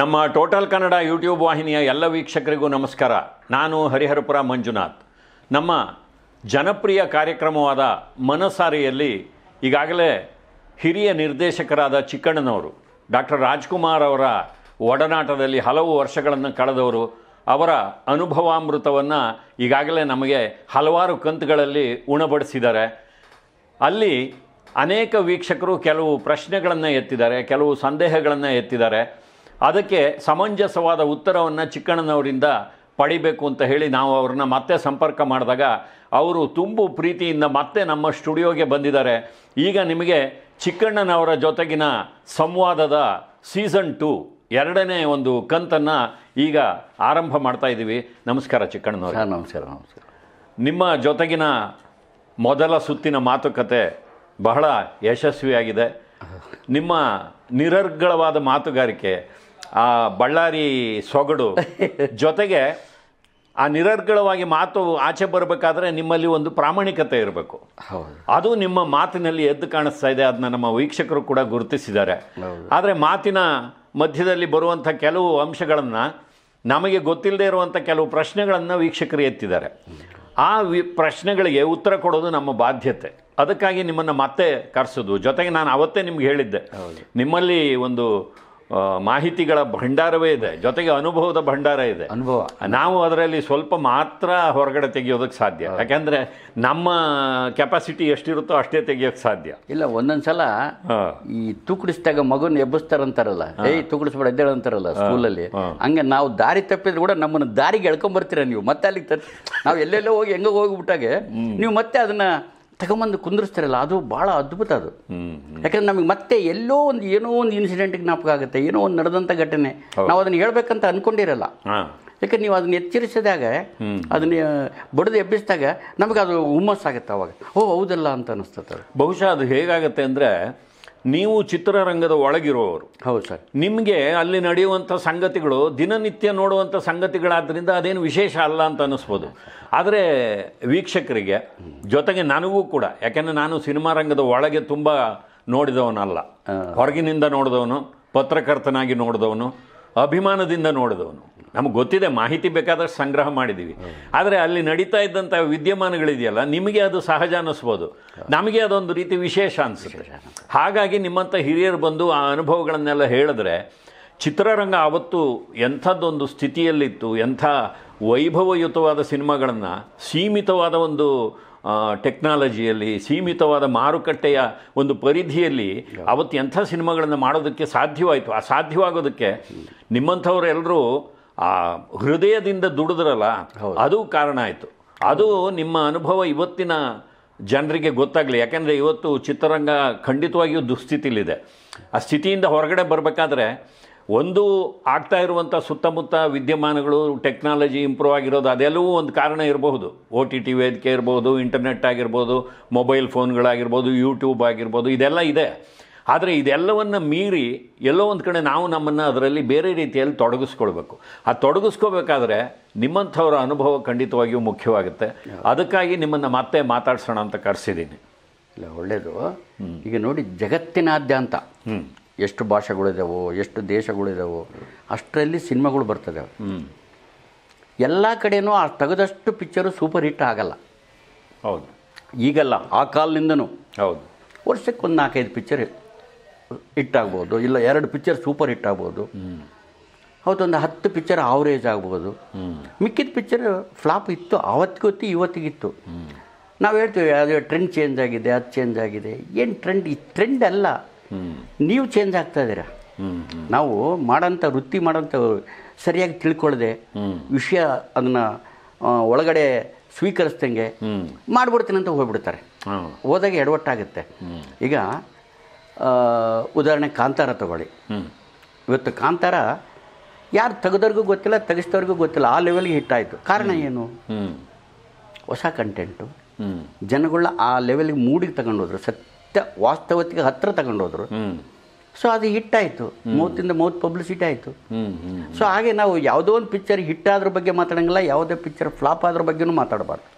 ನಮ್ಮ total Kannada YouTube ವಾಹಿನಿಯ ಎಲ್ಲ ವೀಕ್ಷಕರಿಗೂ ನಮಸ್ಕಾರ ನಾನು ಹರಿಹರಪುರ ಮಂಜುನಾಥ್ ನಮ್ಮ ಜನಪ್ರಿಯ ಕಾರ್ಯಕ್ರಮವಾದ ಮನಸಾರಿಯಲ್ಲಿ ಈಗಾಗಲೇ ಹಿರಿಯ ನಿರ್ದೇಶಕರಾದ ಚಿಕ್ಕಣ್ಣನವರು ಡಾಕ್ಟರ್ ರಾಜ್ಕುಮಾರ್ ಅವರ ಒಡನಾಟದಲ್ಲಿ ಹಲವು ವರ್ಷಗಳನ್ನು ಕಳೆದವರು ಅವರ ಅನುಭವಾಮೃತವನ್ನು ಈಗಾಗಲೇ ನಮಗೆ ಹಲವಾರು ಕಂತುಗಳಲ್ಲಿ ಉಣಬಡಿಸಿದ್ದಾರೆ ಅಲ್ಲಿ ಅನೇಕ ವೀಕ್ಷಕರು ಕೆಲವು ಪ್ರಶ್ನೆಗಳನ್ನು ಎತ್ತಿದ್ದಾರೆ ಕೆಲವು ಸಂದೇಹಗಳನ್ನು ಎತ್ತಿದ್ದಾರೆ ಅದಕ್ಕೆ ಸಮಂಜಸವಾದ ಉತ್ತರವನ್ನು ಚಿಕ್ಕಣ್ಣನವರಿಂದ ಪಡಿಬೇಕು ಅಂತ ಹೇಳಿ ನಾವು ಅವ್ರನ್ನ ಮತ್ತೆ ಸಂಪರ್ಕ ಮಾಡಿದಾಗ ಅವರು ತುಂಬು ಪ್ರೀತಿಯಿಂದ ಮತ್ತೆ ನಮ್ಮ ಸ್ಟುಡಿಯೋಗೆ ಬಂದಿದ್ದಾರೆ ಈಗ ನಿಮಗೆ ಚಿಕ್ಕಣ್ಣನವರ ಜೊತೆಗಿನ ಸಂವಾದದ ಸೀಸನ್ ಟು ಎರಡನೇ ಒಂದು ಕಂತನ್ನು ಈಗ ಆರಂಭ ಮಾಡ್ತಾ ಇದ್ದೀವಿ ನಮಸ್ಕಾರ ಚಿಕ್ಕಣ್ಣನವರು ನಮಸ್ಕಾರ ನಮಸ್ಕಾರ ನಿಮ್ಮ ಜೊತೆಗಿನ ಮೊದಲ ಸುತ್ತಿನ ಮಾತುಕತೆ ಬಹಳ ಯಶಸ್ವಿಯಾಗಿದೆ ನಿಮ್ಮ ನಿರರ್ಗಳವಾದ ಮಾತುಗಾರಿಕೆ ಆ ಬಳ್ಳಾರಿ ಸೊಗಡು ಜೊತೆಗೆ ಆ ನಿರರ್ಗಳವಾಗಿ ಮಾತು ಆಚೆ ಬರಬೇಕಾದ್ರೆ ನಿಮ್ಮಲ್ಲಿ ಒಂದು ಪ್ರಾಮಾಣಿಕತೆ ಇರಬೇಕು ಅದು ನಿಮ್ಮ ಮಾತಿನಲ್ಲಿ ಎದ್ದು ಕಾಣಿಸ್ತಾ ಇದೆ ಅದನ್ನ ನಮ್ಮ ವೀಕ್ಷಕರು ಕೂಡ ಗುರುತಿಸಿದ್ದಾರೆ ಆದರೆ ಮಾತಿನ ಮಧ್ಯದಲ್ಲಿ ಬರುವಂಥ ಕೆಲವು ಅಂಶಗಳನ್ನು ನಮಗೆ ಗೊತ್ತಿಲ್ಲದೆ ಇರುವಂಥ ಕೆಲವು ಪ್ರಶ್ನೆಗಳನ್ನು ವೀಕ್ಷಕರು ಎತ್ತಿದ್ದಾರೆ ಆ ವಿ ಪ್ರಶ್ನೆಗಳಿಗೆ ಉತ್ತರ ಕೊಡೋದು ನಮ್ಮ ಬಾಧ್ಯತೆ ಅದಕ್ಕಾಗಿ ನಿಮ್ಮನ್ನು ಮತ್ತೆ ಕರೆಸೋದು ಜೊತೆಗೆ ನಾನು ಅವತ್ತೇ ನಿಮ್ಗೆ ಹೇಳಿದ್ದೆ ನಿಮ್ಮಲ್ಲಿ ಒಂದು ಮಾಹಿತಿಗಳ ಭಂಡಾರವೇ ಇದೆ ಜೊತೆಗೆ ಅನುಭವದ ಭಂಡಾರ ಇದೆ ಅನುಭವ ನಾವು ಅದರಲ್ಲಿ ಸ್ವಲ್ಪ ಮಾತ್ರ ಹೊರಗಡೆ ತೆಗೆಯೋದಕ್ಕೆ ಸಾಧ್ಯ ಯಾಕೆಂದರೆ ನಮ್ಮ ಕೆಪಾಸಿಟಿ ಎಷ್ಟಿರುತ್ತೋ ಅಷ್ಟೇ ತೆಗೆಯೋಕ್ಕೆ ಸಾಧ್ಯ ಇಲ್ಲ ಒಂದೊಂದು ಸಲ ಈ ತೂಕಡಿಸಿದಾಗ ಮಗುನ ಎಬ್ಬಿಸ್ತಾರಂತಾರಲ್ಲ ಏಯ್ ತೂಕಡಿಸ್ಬೇಡ ಎದ್ದೇಳಂತಾರಲ್ಲ ಸ್ಕೂಲಲ್ಲಿ ಹಂಗೆ ನಾವು ದಾರಿ ತಪ್ಪಿದ್ರು ಕೂಡ ನಮ್ಮನ್ನು ದಾರಿಗೆ ಬರ್ತೀರಾ ನೀವು ಮತ್ತೆ ಅಲ್ಲಿಗೆ ತರ್ ನಾವು ಎಲ್ಲೆಲ್ಲೋ ಹೋಗಿ ಹೆಂಗೋಗಿ ಹೋಗಿಬಿಟ್ಟಾಗೆ ನೀವು ಮತ್ತೆ ಅದನ್ನು ತಗೊಂಬಂದು ಕುಂದಿರಿಸ್ತಾರಲ್ಲ ಅದು ಭಾಳ ಅದ್ಭುತ ಅದು ಯಾಕಂದ್ರೆ ನಮಗೆ ಮತ್ತೆ ಎಲ್ಲೋ ಒಂದು ಏನೋ ಒಂದು ಇನ್ಸಿಡೆಂಟ್ ಜ್ಞಾಪಕ ಆಗುತ್ತೆ ಏನೋ ಒಂದು ನಡೆದಂಥ ಘಟನೆ ನಾವು ಅದನ್ನು ಹೇಳ್ಬೇಕಂತ ಅಂದ್ಕೊಂಡಿರಲ್ಲ ಯಾಕಂದ್ರೆ ನೀವು ಅದನ್ನ ಎಚ್ಚರಿಸಿದಾಗ ಅದನ್ನ ಬಡಿದು ಎಬ್ಬಿಸಿದಾಗ ನಮಗೆ ಅದು ಹುಮ್ಮಸ್ಸಾಗುತ್ತೆ ಅವಾಗ ಓ ಹೌದಲ್ಲ ಅಂತ ಅನಿಸ್ತದೆ ಬಹುಶಃ ಅದು ಹೇಗಾಗುತ್ತೆ ಅಂದರೆ ನೀವು ಚಿತ್ರರಂಗದ ಒಳಗಿರುವವರು ಹೌದು ಸರ್ ನಿಮಗೆ ಅಲ್ಲಿ ನಡೆಯುವಂಥ ಸಂಗತಿಗಳು ದಿನನಿತ್ಯ ನೋಡುವಂಥ ಸಂಗತಿಗಳಾದ್ದರಿಂದ ಅದೇನು ವಿಶೇಷ ಅಲ್ಲ ಅಂತ ಅನ್ನಿಸ್ಬೋದು ಆದರೆ ವೀಕ್ಷಕರಿಗೆ ಜೊತೆಗೆ ನನಗೂ ಕೂಡ ಯಾಕೆಂದರೆ ನಾನು ಸಿನಿಮಾ ರಂಗದ ಒಳಗೆ ತುಂಬ ನೋಡಿದವನಲ್ಲ ಹೊರಗಿನಿಂದ ನೋಡಿದವನು ಪತ್ರಕರ್ತನಾಗಿ ನೋಡಿದವನು ಅಭಿಮಾನದಿಂದ ನೋಡಿದವನು ನಮಗೆ ಗೊತ್ತಿದೆ ಮಾಹಿತಿ ಬೇಕಾದಷ್ಟು ಸಂಗ್ರಹ ಮಾಡಿದ್ದೀವಿ ಆದರೆ ಅಲ್ಲಿ ನಡೀತಾ ಇದ್ದಂಥ ವಿದ್ಯಮಾನಗಳಿದೆಯಲ್ಲ ನಿಮಗೆ ಅದು ಸಹಜ ಅನ್ನಿಸ್ಬೋದು ನಮಗೆ ಅದೊಂದು ರೀತಿ ವಿಶೇಷ ಅನಿಸುತ್ತೆ ಹಾಗಾಗಿ ನಿಮ್ಮಂಥ ಹಿರಿಯರು ಬಂದು ಆ ಅನುಭವಗಳನ್ನೆಲ್ಲ ಹೇಳಿದ್ರೆ ಚಿತ್ರರಂಗ ಆವತ್ತು ಎಂಥದ್ದೊಂದು ಸ್ಥಿತಿಯಲ್ಲಿತ್ತು ಎಂಥ ವೈಭವಯುತವಾದ ಸಿನಿಮಾಗಳನ್ನು ಸೀಮಿತವಾದ ಒಂದು ಟೆಕ್ನಾಲಜಿಯಲ್ಲಿ ಸೀಮಿತವಾದ ಮಾರುಕಟ್ಟೆಯ ಒಂದು ಪರಿಧಿಯಲ್ಲಿ ಅವತ್ತು ಎಂಥ ಸಿನಿಮಾಗಳನ್ನು ಮಾಡೋದಕ್ಕೆ ಸಾಧ್ಯವಾಯಿತು ಆ ಸಾಧ್ಯವಾಗೋದಕ್ಕೆ ನಿಮ್ಮಂಥವರೆಲ್ಲರೂ ಆ ಹೃದಯದಿಂದ ದುಡಿದ್ರಲ್ಲ ಅದು ಕಾರಣ ಆಯಿತು ಅದು ನಿಮ್ಮ ಅನುಭವ ಇವತ್ತಿನ ಜನರಿಗೆ ಗೊತ್ತಾಗಲಿ ಯಾಕೆಂದರೆ ಇವತ್ತು ಚಿತ್ರರಂಗ ಖಂಡಿತವಾಗಿಯೂ ದುಸ್ಥಿತಿಲಿದೆ ಆ ಸ್ಥಿತಿಯಿಂದ ಹೊರಗಡೆ ಬರಬೇಕಾದ್ರೆ ಒಂದು ಆಗ್ತಾ ಇರುವಂಥ ಸುತ್ತಮುತ್ತ ವಿದ್ಯಮಾನಗಳು ಟೆಕ್ನಾಲಜಿ ಇಂಪ್ರೂವ್ ಆಗಿರೋದು ಅದೆಲ್ಲವೂ ಒಂದು ಕಾರಣ ಇರಬಹುದು ಒ ಟಿ ಟಿ ವೇದಿಕೆ ಇರ್ಬೋದು ಇಂಟರ್ನೆಟ್ ಆಗಿರ್ಬೋದು ಮೊಬೈಲ್ ಫೋನ್ಗಳಾಗಿರ್ಬೋದು ಯೂಟ್ಯೂಬ್ ಆಗಿರ್ಬೋದು ಇದೆಲ್ಲ ಇದೆ ಆದರೆ ಇದೆಲ್ಲವನ್ನು ಮೀರಿ ಎಲ್ಲೋ ಒಂದು ಕಡೆ ನಾವು ನಮ್ಮನ್ನು ಅದರಲ್ಲಿ ಬೇರೆ ರೀತಿಯಲ್ಲಿ ತೊಡಗಿಸ್ಕೊಳ್ಬೇಕು ಆ ತೊಡಗಿಸ್ಕೋಬೇಕಾದ್ರೆ ನಿಮ್ಮಂಥವ್ರ ಅನುಭವ ಖಂಡಿತವಾಗಿಯೂ ಮುಖ್ಯವಾಗುತ್ತೆ ಅದಕ್ಕಾಗಿ ನಿಮ್ಮನ್ನು ಮತ್ತೆ ಮಾತಾಡ್ಸೋಣ ಅಂತ ಕರೆಸಿದ್ದೀನಿ ಇಲ್ಲ ಒಳ್ಳೆಯದು ಈಗ ನೋಡಿ ಜಗತ್ತಿನಾದ್ಯಂತ ಎಷ್ಟು ಭಾಷೆಗಳಿದಾವೋ ಎಷ್ಟು ದೇಶಗಳಿದಾವೋ ಅಷ್ಟರಲ್ಲಿ ಸಿನಿಮಾಗಳು ಬರ್ತದೆ ಎಲ್ಲ ಕಡೆಯೂ ಆ ತೆಗೆದಷ್ಟು ಪಿಕ್ಚರು ಸೂಪರ್ ಹಿಟ್ ಆಗಲ್ಲ ಹೌದು ಈಗಲ್ಲ ಆ ಕಾಲ್ನಿಂದನೂ ಹೌದು ವರ್ಷಕ್ಕೆ ಒಂದು ನಾಲ್ಕೈದು ಪಿಕ್ಚರ್ ಹಿಟ್ ಆಗ್ಬೋದು ಇಲ್ಲ ಎರಡು ಪಿಕ್ಚರ್ ಸೂಪರ್ ಹಿಟ್ ಆಗ್ಬೋದು ಅವತ್ತೊಂದು ಹತ್ತು ಪಿಕ್ಚರ್ ಆವರೇಜ್ ಆಗ್ಬೋದು ಮಿಕ್ಕಿದ ಪಿಕ್ಚರ್ ಫ್ಲಾಪ್ ಇತ್ತು ಅವತ್ತಿಗೊತ್ತಿ ಇವತ್ತಿಗಿತ್ತು ನಾವು ಹೇಳ್ತೀವಿ ಅದು ಟ್ರೆಂಡ್ ಚೇಂಜ್ ಆಗಿದೆ ಅದು ಚೇಂಜ್ ಆಗಿದೆ ಏನು ಟ್ರೆಂಡ್ ಈ ಟ್ರೆಂಡ್ ಅಲ್ಲ ನೀವು ಚೇಂಜ್ ಆಗ್ತಾ ಇದ್ದೀರಾ ನಾವು ಮಾಡೋಂಥ ವೃತ್ತಿ ಮಾಡೋಂಥ ಸರಿಯಾಗಿ ತಿಳ್ಕೊಳ್ಳದೆ ವಿಷಯ ಅದನ್ನು ಒಳಗಡೆ ಸ್ವೀಕರಿಸ್ದಂಗೆ ಮಾಡ್ಬಿಡ್ತೀನಿ ಅಂತ ಹೋಗ್ಬಿಡ್ತಾರೆ ಹೋದಾಗ ಎಡವಟ್ಟಾಗುತ್ತೆ ಈಗ ಉದಾಹರಣೆ ಕಾಂತಾರ ತಗೊಳ್ಳಿ ಇವತ್ತು ಕಾಂತಾರ ಯಾರು ತೆಗೆದವ್ರಿಗೂ ಗೊತ್ತಿಲ್ಲ ತೆಗಿಸಿದವ್ರಿಗೂ ಗೊತ್ತಿಲ್ಲ ಆ ಲೆವೆಲ್ಗೆ ಹಿಟ್ಟಾಯಿತು ಕಾರಣ ಏನು ಹೊಸ ಕಂಟೆಂಟು ಜನಗಳ ಆ ಲೆವೆಲ್ಗೆ ಮೂಡಿಗೆ ತಗೊಂಡೋದ್ರು ಸತ್ಯ ವಾಸ್ತವತೆಗೆ ಹತ್ತಿರ ತಗೊಂಡೋದ್ರು ಸೊ ಅದು ಹಿಟ್ಟಾಯಿತು ಮೌತಿಂದ ಮೌತ್ ಪಬ್ಲಿಸಿಟಿ ಆಯಿತು ಸೊ ಹಾಗೆ ನಾವು ಯಾವುದೋ ಒಂದು ಪಿಕ್ಚರ್ ಆದ್ರ ಬಗ್ಗೆ ಮಾತಾಡೋಂಗಿಲ್ಲ ಯಾವುದೇ ಪಿಕ್ಚರ್ ಫ್ಲಾಪ್ ಆದ್ರ ಬಗ್ಗೆನೂ ಮಾತಾಡಬಾರ್ದು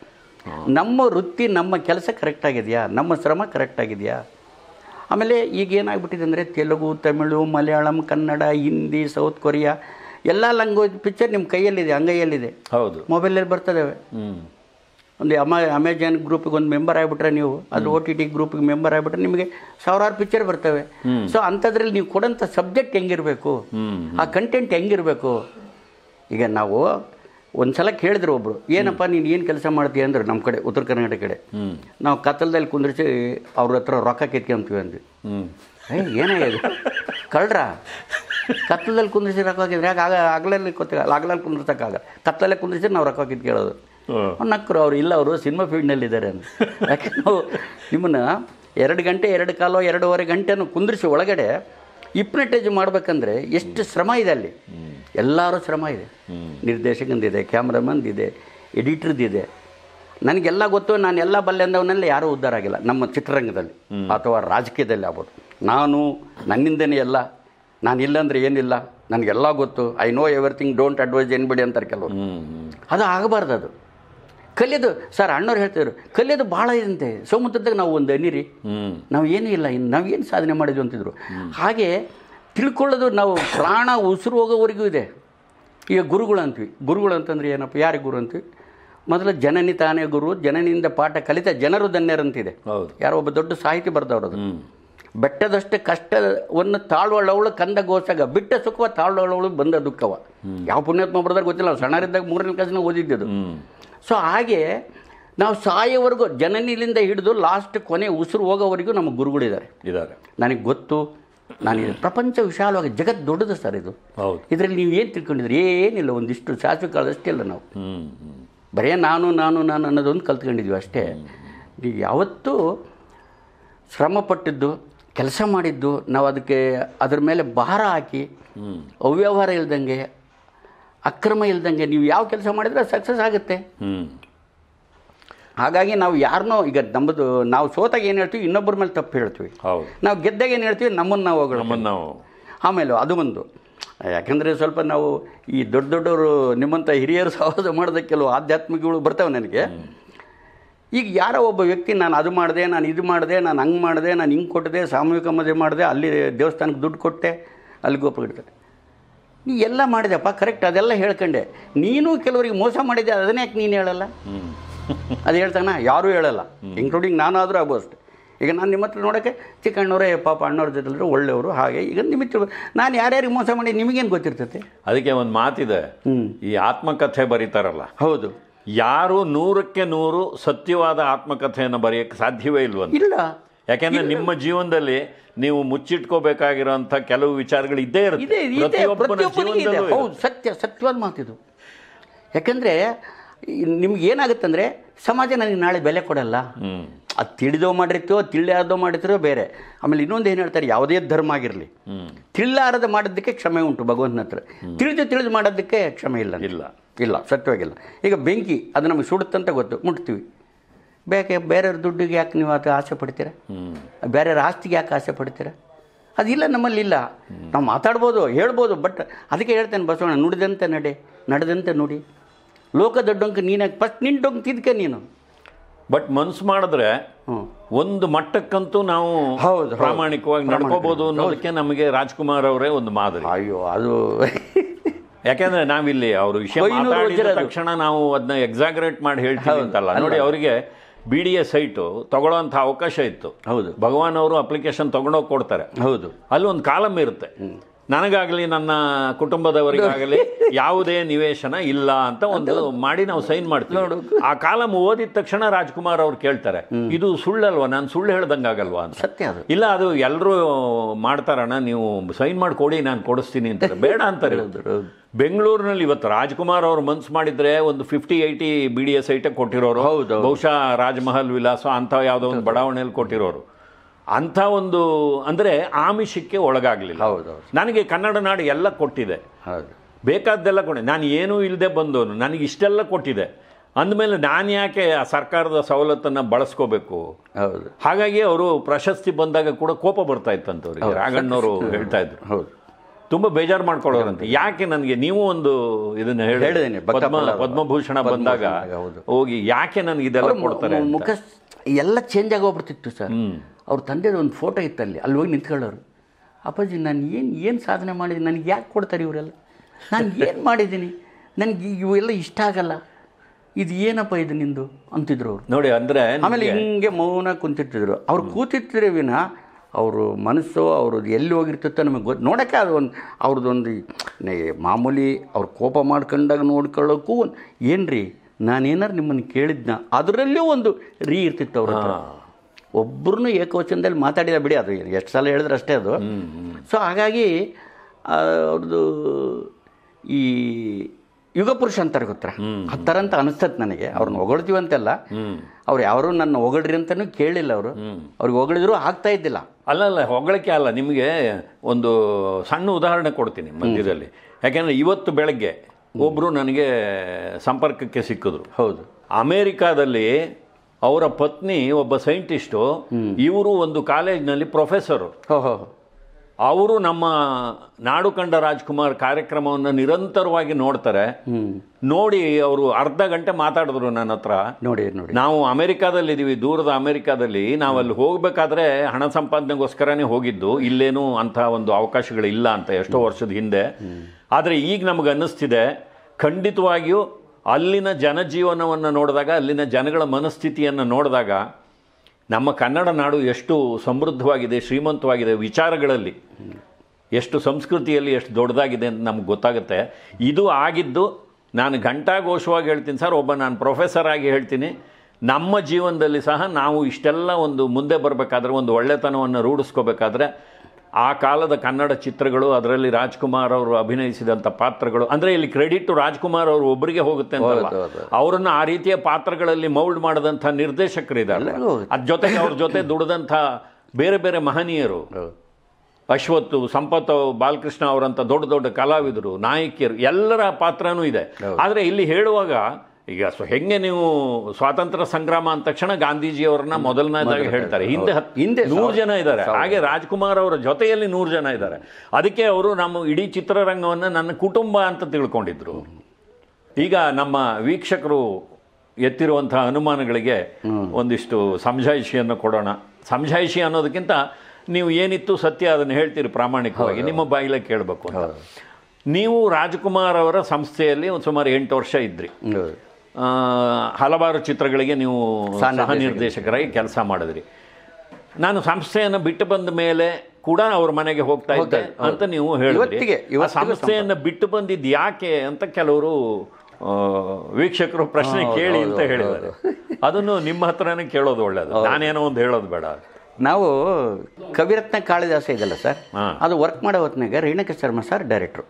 ನಮ್ಮ ವೃತ್ತಿ ನಮ್ಮ ಕೆಲಸ ಕರೆಕ್ಟ್ ಆಗಿದೆಯಾ ನಮ್ಮ ಶ್ರಮ ಕರೆಕ್ಟ್ ಆಗಿದೆಯಾ ಆಮೇಲೆ ಈಗ ಏನಾಗ್ಬಿಟ್ಟಿದೆ ಅಂದರೆ ತೆಲುಗು ತಮಿಳು ಮಲಯಾಳಂ ಕನ್ನಡ ಹಿಂದಿ ಸೌತ್ ಕೊರಿಯಾ ಎಲ್ಲ ಲ್ಯಾಂಗ್ವೇಜ್ ಪಿಕ್ಚರ್ ನಿಮ್ಮ ಕೈಯಲ್ಲಿದೆ ಅಂಗೈಯಲ್ಲಿದೆ ಹೌದು ಮೊಬೈಲಲ್ಲಿ ಬರ್ತದವೆ ಒಂದು ಅಮ ಅಮೆಜಾನ್ ಗ್ರೂಪಿಗೆ ಒಂದು ಮೆಂಬರ್ ಆಗಿಬಿಟ್ರೆ ನೀವು ಅದು ಓ ಟಿ ಟಿ ಗ್ರೂಪಿಗೆ ಮೆಂಬರ್ ಆಗಿಬಿಟ್ರೆ ನಿಮಗೆ ಸಾವಿರಾರು ಪಿಕ್ಚರ್ ಬರ್ತವೆ ಸೊ ಅಂಥದ್ರಲ್ಲಿ ನೀವು ಕೊಡೋಂಥ ಸಬ್ಜೆಕ್ಟ್ ಹೆಂಗಿರಬೇಕು ಆ ಕಂಟೆಂಟ್ ಹೆಂಗಿರಬೇಕು ಈಗ ನಾವು ಒಂದು ಸಲ ಕೇಳಿದ್ರು ಒಬ್ಬರು ಏನಪ್ಪ ನೀನು ಏನು ಕೆಲಸ ಮಾಡ್ತೀಯ ಅಂದ್ರೆ ನಮ್ಮ ಕಡೆ ಉತ್ತರ ಕರ್ನಾಟಕ ಕಡೆ ನಾವು ಕತ್ತಲದಲ್ಲಿ ಕುಂದ್ರಿಸಿ ಅವ್ರ ಹತ್ರ ರೊಕ್ಕ ಕೆತ್ಕೊಂತೀವಿ ಅಂದ್ವಿ ಏ ಏನಾಗಿದೆ ಕಳ್ರ ಕತ್ತಲದಲ್ಲಿ ಕುಂದ್ರಿಸಿ ರೊಕ್ಕ ಹಾಕಿದ್ರೆ ಆಗ ಆಗಲಲ್ಲಿ ಗೊತ್ತಾಗಲ್ಲ ಆಗಲಲ್ಲಿ ಕುಂದ್ರಸಕ್ಕಾಗಲ್ಲ ಕತ್ತಲಲ್ಲೇ ಕುಂದ್ರಿಸಿ ನಾವು ರೊಕ್ಕ ಕಿತ್ಕೇಳೋದು ನಕ್ಕರು ಅವ್ರು ಇಲ್ಲ ಅವರು ಸಿನಿಮಾ ಫೀಲ್ಡ್ನಲ್ಲಿದ್ದಾರೆ ಅಂತ ಯಾಕೆ ನಾವು ನಿಮ್ಮನ್ನು ಎರಡು ಗಂಟೆ ಎರಡು ಕಾಲೋ ಎರಡೂವರೆ ಗಂಟೆನೂ ಕುಂದ್ರಿಸಿ ಒಳಗಡೆ ಇಪ್ನಟೈಜ್ ಮಾಡಬೇಕಂದ್ರೆ ಎಷ್ಟು ಶ್ರಮ ಇದೆ ಅಲ್ಲಿ ಎಲ್ಲರೂ ಶ್ರಮ ಇದೆ ನಿರ್ದೇಶಕಂದಿದೆ ಕ್ಯಾಮ್ರಾಮನ್ದಿದೆ ಎಡಿಟ್ರದ್ದಿದೆ ನನಗೆಲ್ಲ ಗೊತ್ತು ನಾನು ಎಲ್ಲ ಬಲ್ಲೆ ಯಾರೂ ಉದ್ಧಾರ ಆಗಿಲ್ಲ ನಮ್ಮ ಚಿತ್ರರಂಗದಲ್ಲಿ ಅಥವಾ ರಾಜಕೀಯದಲ್ಲಿ ಆಗ್ಬೋದು ನಾನು ನನ್ನಿಂದನೇ ಎಲ್ಲ ನಾನು ಇಲ್ಲಂದ್ರೆ ಏನಿಲ್ಲ ನನಗೆಲ್ಲ ಗೊತ್ತು I know everything don't advise ಏನು ಬಿಡಿ ಅಂತಾರೆ ಕೆಲವರು ಅದು ಆಗಬಾರ್ದು ಅದು ಕಲಿಯೋದು ಸರ್ ಅಣ್ಣವ್ರು ಹೇಳ್ತಿದ್ರು ಕಲಿಯೋದು ಭಾಳ ಇದಂತೆ ಸಮುದ್ರದಾಗ ನಾವು ಒಂದು ಅನಿರಿ ನಾವು ಏನೂ ಇಲ್ಲ ಇನ್ನು ನಾವೇನು ಸಾಧನೆ ಮಾಡಿದ್ವಿ ಅಂತಿದ್ರು ಹಾಗೆ ತಿಳ್ಕೊಳ್ಳೋದು ನಾವು ಪ್ರಾಣ ಉಸಿರು ಹೋಗೋವರೆಗೂ ಇದೆ ಈಗ ಗುರುಗಳು ಅಂತೀವಿ ಗುರುಗಳು ಅಂತಂದ್ರೆ ಏನಪ್ಪ ಯಾರಿಗೆ ಗುರು ಅಂತೀವಿ ಮೊದಲು ಜನನಿ ತಾನೇ ಗುರು ಜನನಿಯಿಂದ ಪಾಠ ಕಲಿತ ಜನರು ಧನ್ಯರಂತಿದೆ ಯಾರೋ ಒಬ್ಬ ದೊಡ್ಡ ಸಾಹಿತಿ ಬರ್ದವ್ರದು ಬೆಟ್ಟದಷ್ಟು ಕಷ್ಟವನ್ನು ತಾಳುವಳವಳು ಕಂದ ಗೋಸಾಗ ಬಿಟ್ಟ ಸುಖವ ತಾಳುವಳವಳು ಬಂದ ದುಃಖವ ಯಾವ ಪುಣ್ಯಾತ್ಮ ಬರ್ದಾಗ ಗೊತ್ತಿಲ್ಲ ಸಣ್ಣರಿದ್ದಾಗ ಮೂರನೇ ಕ್ಲಾಸ್ನಾಗ ಓದಿದ್ದದು ಸೊ ಹಾಗೆ ನಾವು ಸಾಯೋವರೆಗೂ ಜನನಿಲಿಂದ ಹಿಡಿದು ಲಾಸ್ಟ್ ಕೊನೆ ಉಸಿರು ಹೋಗೋವರೆಗೂ ನಮ್ಮ ಗುರುಗಳಿದ್ದಾರೆ ಇದ್ದಾರೆ ನನಗೆ ಗೊತ್ತು ನಾನು ಪ್ರಪಂಚ ವಿಶಾಲವಾಗಿ ಜಗತ್ತು ದೊಡ್ಡದು ಸರ್ ಇದು ಹೌದು ಇದರಲ್ಲಿ ನೀವು ಏನು ತಿಳ್ಕೊಂಡಿದ್ರಿ ಏನಿಲ್ಲ ಒಂದಿಷ್ಟು ಶಾಸ್ತ್ರ ಕಾಲದಷ್ಟೇ ಇಲ್ಲ ನಾವು ಬರೇ ನಾನು ನಾನು ನಾನು ಅನ್ನೋದೊಂದು ಕಲ್ತ್ಕೊಂಡಿದ್ವಿ ಅಷ್ಟೇ ನೀವು ಯಾವತ್ತೂ ಶ್ರಮ ಪಟ್ಟಿದ್ದು ಕೆಲಸ ಮಾಡಿದ್ದು ನಾವು ಅದಕ್ಕೆ ಅದ್ರ ಮೇಲೆ ಭಾರ ಹಾಕಿ ಅವ್ಯವಹಾರ ಇಲ್ದಂಗೆ ಅಕ್ರಮ ಇಲ್ದಂಗೆ ನೀವು ಯಾವ ಕೆಲಸ ಮಾಡಿದರೆ ಸಕ್ಸಸ್ ಆಗುತ್ತೆ ಹಾಗಾಗಿ ನಾವು ಯಾರನ್ನೋ ಈಗ ನಮ್ಮದು ನಾವು ಸೋತಾಗ ಏನು ಹೇಳ್ತೀವಿ ಇನ್ನೊಬ್ಬರ ಮೇಲೆ ತಪ್ಪು ಹೇಳ್ತೀವಿ ನಾವು ಗೆದ್ದಾಗ ಏನು ಹೇಳ್ತೀವಿ ನಮ್ಮನ್ನು ನಾವು ನಾವು ಆಮೇಲೆ ಅದು ಒಂದು ಯಾಕಂದರೆ ಸ್ವಲ್ಪ ನಾವು ಈ ದೊಡ್ಡ ದೊಡ್ಡವರು ನಿಮ್ಮಂಥ ಹಿರಿಯರು ಸಹವಾಸ ಮಾಡಿದ ಕೆಲವು ಆಧ್ಯಾತ್ಮಿಕಗಳು ಬರ್ತಾವೆ ನನಗೆ ಈಗ ಯಾರೋ ಒಬ್ಬ ವ್ಯಕ್ತಿ ನಾನು ಅದು ಮಾಡಿದೆ ನಾನು ಇದು ಮಾಡಿದೆ ನಾನು ಹಂಗೆ ಮಾಡಿದೆ ನಾನು ಹಿಂಗೆ ಕೊಟ್ಟಿದೆ ಸಾಮೂಹಿಕ ಮದುವೆ ಮಾಡಿದೆ ಅಲ್ಲಿ ದೇವಸ್ಥಾನಕ್ಕೆ ದುಡ್ಡು ಕೊಟ್ಟೆ ಅಲ್ಲಿ ಇಡ್ತಾರೆ ನೀ ಎಲ್ಲ ಮಾಡಿದೆಪ್ಪ ಕರೆಕ್ಟ್ ಅದೆಲ್ಲ ಹೇಳ್ಕೊಂಡೆ ನೀನು ಕೆಲವರಿಗೆ ಮೋಸ ಮಾಡಿದೆ ಅದನ್ನೇ ಯಾಕೆ ನೀನು ಹೇಳಲ್ಲ ಅದು ಹೇಳ್ತಾನ ಯಾರೂ ಹೇಳಲ್ಲ ಇನ್ಕ್ಲೂಡಿಂಗ್ ಆದರೂ ಆಗೋ ಅಷ್ಟೆ ಈಗ ನಾನು ನಿಮ್ಮ ಹತ್ರ ನೋಡೋಕ್ಕೆ ಚಿಕ್ಕಣ್ಣವರೇ ಪಾಪ ಅಣ್ಣವ್ರ ಜೊತೆ ಒಳ್ಳೆಯವರು ಹಾಗೆ ಈಗ ನಿಮಿತ್ರ ನಾನು ಯಾರ್ಯಾರಿಗೆ ಮೋಸ ಮಾಡಿ ನಿಮಗೇನು ಗೊತ್ತಿರ್ತೈತೆ ಅದಕ್ಕೆ ಒಂದು ಮಾತಿದೆ ಈ ಆತ್ಮಕಥೆ ಬರೀತಾರಲ್ಲ ಹೌದು ಯಾರು ನೂರಕ್ಕೆ ನೂರು ಸತ್ಯವಾದ ಆತ್ಮಕಥೆಯನ್ನು ಬರೆಯಕ್ಕೆ ಸಾಧ್ಯವೇ ಇಲ್ವ ಇಲ್ಲ ಯಾಕೆಂದ್ರೆ ನಿಮ್ಮ ಜೀವನದಲ್ಲಿ ನೀವು ಮುಚ್ಚಿಟ್ಕೋಬೇಕಾಗಿರೋಂಥ ಕೆಲವು ವಿಚಾರಗಳು ಇದ್ದೇ ಇರುತ್ತೆ ಹೌದು ಸತ್ಯ ಸತ್ಯವಾದ ಮಾತಿದು ಯಾಕಂದ್ರೆ ನಿಮ್ಗೆ ಏನಾಗುತ್ತಂದ್ರೆ ಸಮಾಜ ನನಗೆ ನಾಳೆ ಬೆಲೆ ಕೊಡಲ್ಲ ಅದು ತಿಳಿದೋ ಮಾಡಿರ್ತೀವೋ ತಿಳಿಯಾರ್ದೋ ಮಾಡಿರ್ತೀರೋ ಬೇರೆ ಆಮೇಲೆ ಇನ್ನೊಂದು ಏನು ಹೇಳ್ತಾರೆ ಯಾವುದೇ ಧರ್ಮ ಆಗಿರಲಿ ತಿಳಿಲಾರದ ಮಾಡೋದಕ್ಕೆ ಕ್ಷಮೆ ಉಂಟು ಭಗವಂತನ ಹತ್ರ ತಿಳಿದು ತಿಳಿದು ಮಾಡೋದಕ್ಕೆ ಕ್ಷಮೆ ಇಲ್ಲ ಇಲ್ಲ ಇಲ್ಲ ಸತ್ಯವಾಗಿಲ್ಲ ಈಗ ಬೆಂಕಿ ಅದು ನಮಗೆ ಸುಡುತ್ತಂತ ಗೊತ್ತು ಮುಟ್ತೀವಿ ಬೇಕೆ ಬೇರೆಯವ್ರ ದುಡ್ಡಿಗೆ ಯಾಕೆ ನೀವು ಅದು ಆಸೆ ಪಡ್ತೀರ ಬೇರೆಯವ್ರ ಆಸ್ತಿಗೆ ಯಾಕೆ ಆಸೆ ಪಡ್ತೀರ ಅದಿಲ್ಲ ಇಲ್ಲ ನಾವು ಮಾತಾಡ್ಬೋದು ಹೇಳ್ಬೋದು ಬಟ್ ಅದಕ್ಕೆ ಹೇಳ್ತೇನೆ ಬಸವಣ್ಣ ನುಡಿದಂತೆ ನಡೆ ನಡೆದಂತೆ ನೋಡಿ ಲೋಕ ದೊಡ್ಡಂಕ ನೀನಾಗಿ ಫಸ್ಟ್ ನಿನ್ನ ತಿದ್ಕೆ ನೀನು ಬಟ್ ಮನ್ಸು ಮಾಡಿದ್ರೆ ಒಂದು ಮಟ್ಟಕ್ಕಂತೂ ನಾವು ಹೌದು ಪ್ರಾಮಾಣಿಕವಾಗಿ ನಡ್ಕೋಬಹುದು ಅನ್ನೋದಕ್ಕೆ ನಮಗೆ ರಾಜ್ಕುಮಾರ್ ಅವರೇ ಒಂದು ಮಾದರಿ ಅಯ್ಯೋ ಅದು ಯಾಕೆಂದ್ರೆ ನಾವಿಲ್ಲಿ ಅವರು ವಿಷಯ ತಕ್ಷಣ ನಾವು ಅದನ್ನ ಎಕ್ಸಾಗ್ರೇಟ್ ಮಾಡಿ ಹೇಳ್ತೀವಿ ಅಂತಲ್ಲ ನೋಡಿ ಅವರಿಗೆ ಬಿ ಡಿ ಎ ಸೈಟು ತೊಗೊಳ್ಳೋಂಥ ಅವಕಾಶ ಇತ್ತು ಹೌದು ಭಗವಾನ್ ಅವರು ಅಪ್ಲಿಕೇಶನ್ ತೊಗೊಂಡೋಗಿ ಕೊಡ್ತಾರೆ ಹೌದು ಅಲ್ಲೊಂದು ಕಾಲಮ್ ಇರುತ್ತೆ ನನಗಾಗಲಿ ನನ್ನ ಕುಟುಂಬದವರಿಗಾಗಲಿ ಯಾವುದೇ ನಿವೇಶನ ಇಲ್ಲ ಅಂತ ಒಂದು ಮಾಡಿ ನಾವು ಸೈನ್ ಮಾಡ್ತೀವಿ ಆ ಕಾಲಂ ಓದಿದ ತಕ್ಷಣ ರಾಜ್ಕುಮಾರ್ ಅವ್ರು ಕೇಳ್ತಾರೆ ಇದು ಸುಳ್ಳಲ್ವಾ ನಾನು ಸುಳ್ಳು ಹೇಳ್ದಂಗಾಗಲ್ವಾ ಅಂತ ಸತ್ಯ ಇಲ್ಲ ಅದು ಎಲ್ಲರೂ ಮಾಡ್ತಾರಣ ನೀವು ಸೈನ್ ಮಾಡ್ಕೊಡಿ ನಾನು ಕೊಡಿಸ್ತೀನಿ ಅಂತ ಬೇಡ ಅಂತಾರೆ ಬೆಂಗಳೂರಿನಲ್ಲಿ ಇವತ್ತು ರಾಜ್ಕುಮಾರ್ ಅವರು ಮನ್ಸು ಮಾಡಿದ್ರೆ ಒಂದು ಫಿಫ್ಟಿ ಏಯ್ಟಿ ಬಿ ಡಿ ಎಸ್ ಐಟೆ ಕೊಟ್ಟಿರೋರು ಹೌದು ಬಹುಶಃ ರಾಜ್ಮಹಲ್ ವಿಲಾಸ ಅಂತ ಯಾವುದೋ ಒಂದು ಬಡಾವಣೆಯಲ್ಲಿ ಕೊಟ್ಟಿರೋರು ಅಂಥ ಒಂದು ಅಂದರೆ ಆಮಿಷಕ್ಕೆ ಒಳಗಾಗಲಿಲ್ಲ ಹೌದು ನನಗೆ ಕನ್ನಡ ನಾಡು ಎಲ್ಲ ಕೊಟ್ಟಿದೆ ಹೌದು ಬೇಕಾದ್ದೆಲ್ಲ ಕೊಡೆ ನಾನು ಏನೂ ಇಲ್ಲದೆ ಬಂದವನು ನನಗೆ ಇಷ್ಟೆಲ್ಲ ಕೊಟ್ಟಿದೆ ಅಂದಮೇಲೆ ನಾನು ಯಾಕೆ ಆ ಸರ್ಕಾರದ ಸವಲತ್ತನ್ನು ಬಳಸ್ಕೋಬೇಕು ಹೌದು ಹಾಗಾಗಿ ಅವರು ಪ್ರಶಸ್ತಿ ಬಂದಾಗ ಕೂಡ ಕೋಪ ಬರ್ತಾ ಇತ್ತಂತವ್ರಿಗೆ ರಾಘಣ್ಣವರು ಹೇಳ್ತಾ ಇದ್ರು ಹೌದು ತುಂಬ ಬೇಜಾರು ಮಾಡ್ಕೊಳ್ಳೋರಂತೆ ಯಾಕೆ ನನಗೆ ನೀವು ಒಂದು ಇದನ್ನ ಹೇಳಿದ್ದೀನಿ ಪದ್ಮಭೂಷಣ ಬಂದಾಗ ಹೋಗಿ ಯಾಕೆ ನನಗೆ ಇದೆಲ್ಲ ಕೊಡ್ತಾರೆ ಎಲ್ಲ ಚೇಂಜ್ ಆಗೋಗ್ಬಿಡ್ತಿತ್ತು ಸರ್ ಅವ್ರ ತಂದೆದು ಒಂದು ಫೋಟೋ ಇತ್ತು ಅಲ್ಲಿ ಹೋಗಿ ನಿಂತ್ಕೊಳ್ಳೋರು ಅಪ್ಪಾಜಿ ನಾನು ಏನು ಏನು ಸಾಧನೆ ಮಾಡಿದ್ದೀನಿ ನನಗೆ ಯಾಕೆ ಕೊಡ್ತಾರೆ ಇವರೆಲ್ಲ ನಾನು ಏನು ಮಾಡಿದ್ದೀನಿ ನನಗೆ ಇವೆಲ್ಲ ಇಷ್ಟ ಆಗಲ್ಲ ಇದು ಏನಪ್ಪ ಇದು ನಿಂದು ಅಂತಿದ್ರು ಅವರು ನೋಡಿ ಅಂದರೆ ಆಮೇಲೆ ಹಿಂಗೆ ಮೌನ ಕುಂತಿರ್ತಿದ್ರು ಅವ್ರು ಕೂತಿರ್ತಿದ್ರೆ ವಿನ ಅವರು ಮನಸ್ಸು ಅವ್ರದ್ದು ಎಲ್ಲಿ ಹೋಗಿರ್ತಿತ್ತು ನಮಗೆ ಗೊತ್ತು ನೋಡೋಕ್ಕೆ ಅದು ಒಂದು ಅವ್ರದ್ದೊಂದು ಮಾಮೂಲಿ ಅವ್ರು ಕೋಪ ಮಾಡ್ಕೊಂಡಾಗ ನೋಡ್ಕೊಳ್ಳೋಕ್ಕೂ ಏನು ರೀ ನಾನೇನಾರು ನಿಮ್ಮನ್ನು ಕೇಳಿದ್ನ ಅದರಲ್ಲೂ ಒಂದು ರೀ ಇರ್ತಿತ್ತು ಅವರು ಒಬ್ಬರು ಏಕವಚನದಲ್ಲಿ ಮಾತಾಡಿದ ಬಿಡಿ ಅದು ಎಷ್ಟು ಸಲ ಹೇಳಿದ್ರೆ ಅಷ್ಟೇ ಅದು ಸೊ ಹಾಗಾಗಿ ಅವ್ರದ್ದು ಈ ಯುಗ ಪುರುಷ ಅಂತಾರೆ ಗೊತ್ತರ ಆ ಅಂತ ಅನಿಸ್ತದೆ ನನಗೆ ಅವ್ರನ್ನ ಹೊಗಳ್ತೀವಿ ಅಂತೆಲ್ಲ ಅವ್ರು ಯಾರು ನನ್ನ ಹೊಗಳ್ರಿ ಅಂತಲೂ ಕೇಳಿಲ್ಲ ಅವರು ಅವ್ರಿಗೆ ಹೊಗಳಿದ್ರು ಆಗ್ತಾ ಇದ್ದಿಲ್ಲ ಅಲ್ಲ ಅಲ್ಲ ಹೊಗಳಕ್ಕೆ ಅಲ್ಲ ನಿಮಗೆ ಒಂದು ಸಣ್ಣ ಉದಾಹರಣೆ ಕೊಡ್ತೀನಿ ಮಂದಿರದಲ್ಲಿ ಯಾಕೆಂದರೆ ಇವತ್ತು ಬೆಳಗ್ಗೆ ಒಬ್ಬರು ನನಗೆ ಸಂಪರ್ಕಕ್ಕೆ ಸಿಕ್ಕಿದ್ರು ಹೌದು ಅಮೇರಿಕಾದಲ್ಲಿ ಅವರ ಪತ್ನಿ ಒಬ್ಬ ಸೈಂಟಿಸ್ಟು ಇವರು ಒಂದು ಕಾಲೇಜ್ನಲ್ಲಿ ಪ್ರೊಫೆಸರು ಅವರು ನಮ್ಮ ನಾಡು ಕಂಡ ರಾಜ್ಕುಮಾರ್ ಕಾರ್ಯಕ್ರಮವನ್ನು ನಿರಂತರವಾಗಿ ನೋಡ್ತಾರೆ ನೋಡಿ ಅವರು ಅರ್ಧ ಗಂಟೆ ಮಾತಾಡಿದ್ರು ನನ್ನ ಹತ್ರ ನೋಡಿ ನೋಡಿ ನಾವು ಅಮೆರಿಕಾದಲ್ಲಿ ಇದ್ದೀವಿ ದೂರದ ಅಮೆರಿಕಾದಲ್ಲಿ ನಾವು ಅಲ್ಲಿ ಹೋಗಬೇಕಾದ್ರೆ ಹಣ ಸಂಪಾದನೆಗೋಸ್ಕರನೇ ಹೋಗಿದ್ದು ಇಲ್ಲೇನು ಅಂತಹ ಒಂದು ಅವಕಾಶಗಳಿಲ್ಲ ಅಂತ ಎಷ್ಟೋ ವರ್ಷದ ಹಿಂದೆ ಆದರೆ ಈಗ ನಮಗೆ ಅನ್ನಿಸ್ತಿದೆ ಖಂಡಿತವಾಗಿಯೂ ಅಲ್ಲಿನ ಜನಜೀವನವನ್ನು ನೋಡಿದಾಗ ಅಲ್ಲಿನ ಜನಗಳ ಮನಸ್ಥಿತಿಯನ್ನು ನೋಡಿದಾಗ ನಮ್ಮ ಕನ್ನಡ ನಾಡು ಎಷ್ಟು ಸಮೃದ್ಧವಾಗಿದೆ ಶ್ರೀಮಂತವಾಗಿದೆ ವಿಚಾರಗಳಲ್ಲಿ ಎಷ್ಟು ಸಂಸ್ಕೃತಿಯಲ್ಲಿ ಎಷ್ಟು ದೊಡ್ಡದಾಗಿದೆ ಅಂತ ನಮ್ಗೆ ಗೊತ್ತಾಗುತ್ತೆ ಇದು ಆಗಿದ್ದು ನಾನು ಘಂಟಾಘೋಷವಾಗಿ ಹೇಳ್ತೀನಿ ಸರ್ ಒಬ್ಬ ನಾನು ಪ್ರೊಫೆಸರ್ ಆಗಿ ಹೇಳ್ತೀನಿ ನಮ್ಮ ಜೀವನದಲ್ಲಿ ಸಹ ನಾವು ಇಷ್ಟೆಲ್ಲ ಒಂದು ಮುಂದೆ ಬರಬೇಕಾದ್ರೆ ಒಂದು ಒಳ್ಳೆತನವನ್ನು ರೂಢಿಸ್ಕೋಬೇಕಾದ್ರೆ ಆ ಕಾಲದ ಕನ್ನಡ ಚಿತ್ರಗಳು ಅದರಲ್ಲಿ ರಾಜ್ಕುಮಾರ್ ಅವರು ಅಭಿನಯಿಸಿದಂಥ ಪಾತ್ರಗಳು ಅಂದರೆ ಇಲ್ಲಿ ಕ್ರೆಡಿಟ್ ರಾಜ್ಕುಮಾರ್ ಅವರು ಒಬ್ಬರಿಗೆ ಹೋಗುತ್ತೆ ಅಂತ ಅವರನ್ನು ಆ ರೀತಿಯ ಪಾತ್ರಗಳಲ್ಲಿ ಮೌಲ್ಡ್ ಮಾಡಿದಂಥ ನಿರ್ದೇಶಕರಿದ್ದಾರೆ ಅದ್ರ ಜೊತೆಗೆ ಅವ್ರ ಜೊತೆ ದುಡಿದಂಥ ಬೇರೆ ಬೇರೆ ಮಹನೀಯರು ಅಶ್ವತ್ತು ಸಂಪತ್ ಬಾಲಕೃಷ್ಣ ಅವರಂಥ ದೊಡ್ಡ ದೊಡ್ಡ ಕಲಾವಿದರು ನಾಯಕಿಯರು ಎಲ್ಲರ ಪಾತ್ರನೂ ಇದೆ ಆದರೆ ಇಲ್ಲಿ ಹೇಳುವಾಗ ಈಗ ಸೊ ಹೆಂಗೆ ನೀವು ಸ್ವಾತಂತ್ರ್ಯ ಸಂಗ್ರಾಮ ಅಂದ ತಕ್ಷಣ ಗಾಂಧೀಜಿಯವ್ರನ್ನ ಮೊದಲನೇದಾಗಿ ಹೇಳ್ತಾರೆ ಹಿಂದೆ ಹಿಂದೆ ನೂರು ಜನ ಇದ್ದಾರೆ ಹಾಗೆ ರಾಜ್ಕುಮಾರ್ ಅವರ ಜೊತೆಯಲ್ಲಿ ನೂರು ಜನ ಇದ್ದಾರೆ ಅದಕ್ಕೆ ಅವರು ನಮ್ಮ ಇಡೀ ಚಿತ್ರರಂಗವನ್ನು ನನ್ನ ಕುಟುಂಬ ಅಂತ ತಿಳ್ಕೊಂಡಿದ್ರು ಈಗ ನಮ್ಮ ವೀಕ್ಷಕರು ಎತ್ತಿರುವಂತಹ ಅನುಮಾನಗಳಿಗೆ ಒಂದಿಷ್ಟು ಸಮಜಾಯಿಷಿಯನ್ನು ಕೊಡೋಣ ಸಂಜಾಯಿಷಿ ಅನ್ನೋದಕ್ಕಿಂತ ನೀವು ಏನಿತ್ತು ಸತ್ಯ ಅದನ್ನು ಹೇಳ್ತೀರಿ ಪ್ರಾಮಾಣಿಕವಾಗಿ ನಿಮ್ಮ ಬಾಯಿಲೆ ಕೇಳಬೇಕು ಅಂತ ನೀವು ರಾಜ್ಕುಮಾರ್ ಅವರ ಸಂಸ್ಥೆಯಲ್ಲಿ ಒಂದು ಸುಮಾರು ಎಂಟು ವರ್ಷ ಇದ್ರಿ ಹಲವಾರು ಚಿತ್ರಗಳಿಗೆ ನೀವು ಸಹ ನಿರ್ದೇಶಕರಾಗಿ ಕೆಲಸ ಮಾಡಿದ್ರಿ ನಾನು ಸಂಸ್ಥೆಯನ್ನು ಬಿಟ್ಟು ಬಂದ ಮೇಲೆ ಕೂಡ ಅವ್ರ ಮನೆಗೆ ಹೋಗ್ತಾ ಇದ್ದೆ ಅಂತ ನೀವು ಹೇಳಿದ್ರಿ ಸಂಸ್ಥೆಯನ್ನು ಬಿಟ್ಟು ಬಂದಿದ್ದು ಯಾಕೆ ಅಂತ ಕೆಲವರು ವೀಕ್ಷಕರು ಪ್ರಶ್ನೆ ಕೇಳಿ ಅಂತ ಹೇಳಿದ್ದಾರೆ ಅದನ್ನು ನಿಮ್ಮ ಹತ್ರನೇ ಕೇಳೋದು ಒಳ್ಳೇದು ನಾನೇನೋ ಒಂದು ಹೇಳೋದು ಬೇಡ ನಾವು ಕವಿರತ್ನ ಕಾಳಿದಾಸ ಇದೆಲ್ಲ ಸರ್ ಅದು ವರ್ಕ್ ಮಾಡೋ ಹೊತ್ತಿನಾಗ ರೇಣಕ ಶರ್ಮ ಸರ್ ಡೈರೆಕ್ಟ್ರು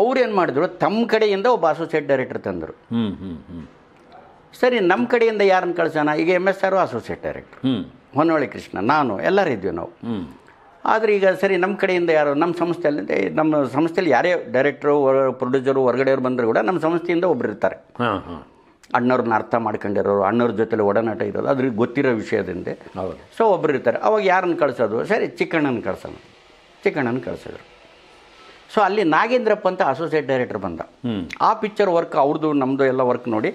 ಅವ್ರು ಏನು ಮಾಡಿದ್ರು ತಮ್ಮ ಕಡೆಯಿಂದ ಒಬ್ಬ ಅಸೋಸಿಯೇಟ್ ಡೈರೆಕ್ಟರ್ ತಂದರು ಸರಿ ನಮ್ಮ ಕಡೆಯಿಂದ ಯಾರನ್ನು ಕಳಿಸೋಣ ಈಗ ಎಮ್ ಎಸ್ ಆರು ಅಸೋಸಿಯೇಟ್ ಡೈರೆಕ್ಟ್ರು ಹೊನ್ನೊಳ್ಳಿ ಕೃಷ್ಣ ನಾನು ಎಲ್ಲರೂ ಇದ್ವಿ ನಾವು ಆದರೆ ಈಗ ಸರಿ ನಮ್ಮ ಕಡೆಯಿಂದ ಯಾರು ನಮ್ಮ ಸಂಸ್ಥೆಯಲ್ಲಿ ನಮ್ಮ ಸಂಸ್ಥೆಯಲ್ಲಿ ಯಾರೇ ಡೈರೆಕ್ಟ್ರು ಪ್ರೊಡ್ಯೂಸರು ಹೊರಗಡೆಯವ್ರು ಬಂದರೂ ಕೂಡ ನಮ್ಮ ಸಂಸ್ಥೆಯಿಂದ ಒಬ್ಬರು ಇರ್ತಾರೆ ಅಣ್ಣವ್ರನ್ನ ಅರ್ಥ ಮಾಡ್ಕೊಂಡಿರೋರು ಅಣ್ಣವ್ರ ಜೊತೆಲಿ ಒಡನಾಟ ಇರೋದು ಅದ್ರಿಗೆ ಗೊತ್ತಿರೋ ವಿಷಯದಿಂದ ಸೊ ಒಬ್ಬರು ಇರ್ತಾರೆ ಅವಾಗ ಯಾರನ್ನು ಕಳಿಸೋದು ಸರಿ ಚಿಕ್ಕಣ್ಣನ ಕಳ್ಸೋಣ ಚಿಕ್ಕಣ್ಣನ ಕಳಿಸಿದ್ರು ಸೊ ಅಲ್ಲಿ ನಾಗೇಂದ್ರಪ್ಪ ಅಂತ ಅಸೋಸಿಯೇಟ್ ಡೈರೆಕ್ಟರ್ ಬಂದ ಆ ಪಿಕ್ಚರ್ ವರ್ಕ್ ಅವ್ರದ್ದು ನಮ್ಮದು ಎಲ್ಲ ವರ್ಕ್ ನೋಡಿ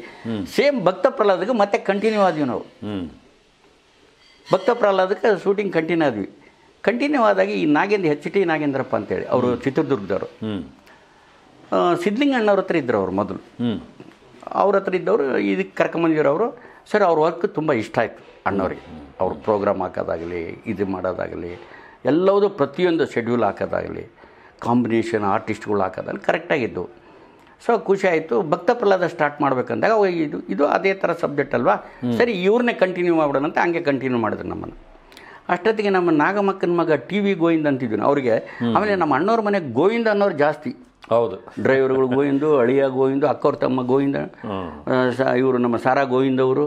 ಸೇಮ್ ಭಕ್ತ ಪ್ರಹ್ಲಾದಕ್ಕೆ ಮತ್ತೆ ಕಂಟಿನ್ಯೂ ಆದ್ವಿ ನಾವು ಭಕ್ತ ಪ್ರಹ್ಲಾದಕ್ಕೆ ಶೂಟಿಂಗ್ ಕಂಟಿನ್ಯೂ ಆದ್ವಿ ಕಂಟಿನ್ಯೂ ಆದಾಗ ಈ ನಾಗೇಂದ್ರ ಹೆಚ್ ಟಿ ನಾಗೇಂದ್ರಪ್ಪ ಅಂತೇಳಿ ಅವರು ಚಿತ್ರದುರ್ಗದವರು ಸಿದ್ಲಿಂಗಣ್ಣವ್ರ ಹತ್ರ ಇದ್ರು ಅವರು ಮೊದಲು ಅವ್ರ ಹತ್ರ ಇದ್ದವರು ಇದಕ್ಕೆ ಕರ್ಕೊಂಬಂದಿರೋರು ಸರ್ ಅವ್ರ ವರ್ಕ್ ತುಂಬ ಇಷ್ಟ ಆಯಿತು ಅಣ್ಣವ್ರಿಗೆ ಅವ್ರ ಪ್ರೋಗ್ರಾಮ್ ಹಾಕೋದಾಗಲಿ ಇದು ಮಾಡೋದಾಗಲಿ ಎಲ್ಲವುದು ಪ್ರತಿಯೊಂದು ಶೆಡ್ಯೂಲ್ ಹಾಕೋದಾಗಲಿ ಕಾಂಬಿನೇಷನ್ ಆರ್ಟಿಸ್ಟ್ಗಳು ಹಾಕೋದಾಗಲಿ ಕರೆಕ್ಟಾಗಿದ್ದವು ಸೊ ಖುಷಿ ಆಯಿತು ಭಕ್ತ ಪ್ರಹ್ಲಾದ ಸ್ಟಾರ್ಟ್ ಮಾಡಬೇಕಂದಾಗ ಇದು ಇದು ಅದೇ ಥರ ಸಬ್ಜೆಕ್ಟ್ ಅಲ್ವಾ ಸರಿ ಇವ್ರನ್ನೇ ಕಂಟಿನ್ಯೂ ಮಾಡೋಣ ಹಂಗೆ ಕಂಟಿನ್ಯೂ ಮಾಡಿದ್ರು ನಮ್ಮನ್ನು ಅಷ್ಟೊತ್ತಿಗೆ ನಮ್ಮ ನಾಗಮಕ್ಕನ ಮಗ ಟಿ ವಿ ಗೋವಿಂದ ಅಂತಿದ್ವಿ ಅವರಿಗೆ ಆಮೇಲೆ ನಮ್ಮ ಅಣ್ಣವ್ರ ಮನೆ ಗೋವಿಂದ ಅನ್ನೋರು ಜಾಸ್ತಿ ಹೌದು ಡ್ರೈವರ್ಗಳು ಗೋವಿಂದು ಅಳಿಯ ಗೋವಿಂದು ಅಕ್ಕವ್ರ ತಮ್ಮ ಗೋವಿಂದ ಇವರು ನಮ್ಮ ಸಾರಾ ಗೋವಿಂದ ಅವರು